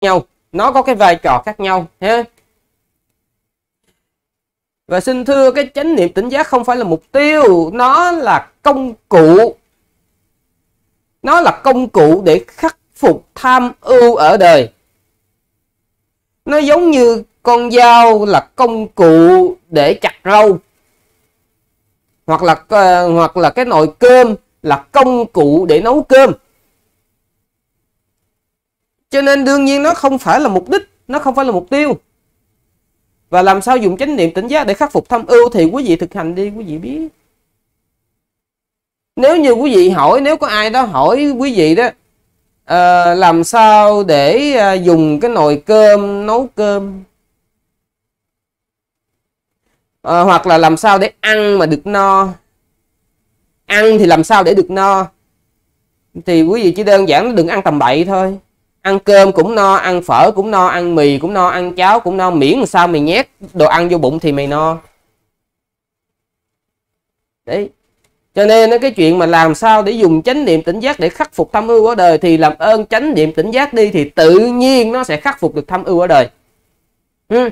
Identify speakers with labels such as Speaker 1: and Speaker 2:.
Speaker 1: nhau nó có cái vai trò khác nhau ha và xin thưa cái chánh niệm tỉnh giác không phải là mục tiêu nó là công cụ nó là công cụ để khắc phục tham ưu ở đời nó giống như con dao là công cụ để chặt rau hoặc là ờ, hoặc là cái nồi cơm là công cụ để nấu cơm cho nên đương nhiên nó không phải là mục đích nó không phải là mục tiêu và làm sao dùng chánh niệm tỉnh giác để khắc phục tham ưu thì quý vị thực hành đi quý vị biết nếu như quý vị hỏi nếu có ai đó hỏi quý vị đó à, làm sao để à, dùng cái nồi cơm nấu cơm à, hoặc là làm sao để ăn mà được no ăn thì làm sao để được no thì quý vị chỉ đơn giản đừng ăn tầm bậy thôi ăn cơm cũng no ăn phở cũng no ăn mì cũng no ăn cháo cũng no miễn sao mày nhét đồ ăn vô bụng thì mày no đấy cho nên cái chuyện mà làm sao để dùng chánh niệm tỉnh giác để khắc phục tham ưu ở đời thì làm ơn chánh niệm tỉnh giác đi thì tự nhiên nó sẽ khắc phục được tham ưu ở đời ừ.